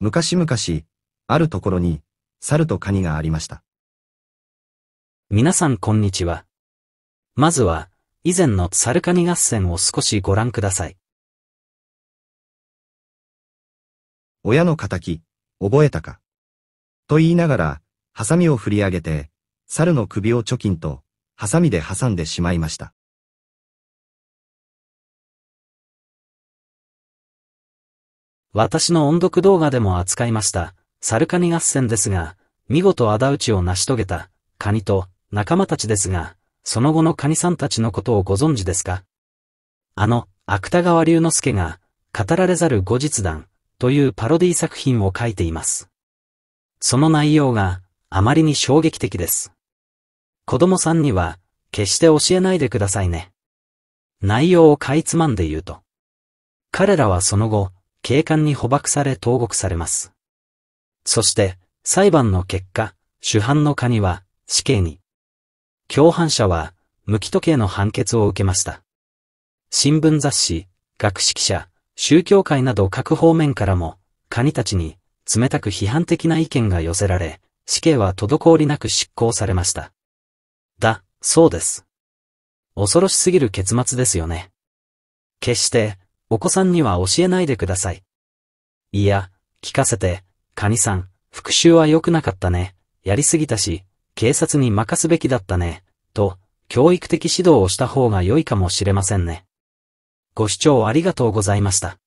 昔々、あるところに、猿とカニがありました。皆さんこんにちは。まずは、以前の猿カニ合戦を少しご覧ください。親の仇、覚えたか。と言いながら、ハサミを振り上げて、猿の首を貯金と、ハサミで挟んでしまいました。私の音読動画でも扱いました、サルカニ合戦ですが、見事仇討ちを成し遂げた、カニと仲間たちですが、その後のカニさんたちのことをご存知ですかあの、芥川龍之介が、語られざる後日談、というパロディ作品を書いています。その内容が、あまりに衝撃的です。子供さんには、決して教えないでくださいね。内容をかいつまんで言うと。彼らはその後、警官に捕獲され投獄されます。そして、裁判の結果、主犯のカニは死刑に。共犯者は無期時計の判決を受けました。新聞雑誌、学識者、宗教界など各方面からも、カニたちに冷たく批判的な意見が寄せられ、死刑は滞りなく執行されました。だ、そうです。恐ろしすぎる結末ですよね。決して、お子さんには教えないでください。いや、聞かせて、カニさん、復讐は良くなかったね。やりすぎたし、警察に任すべきだったね。と、教育的指導をした方が良いかもしれませんね。ご視聴ありがとうございました。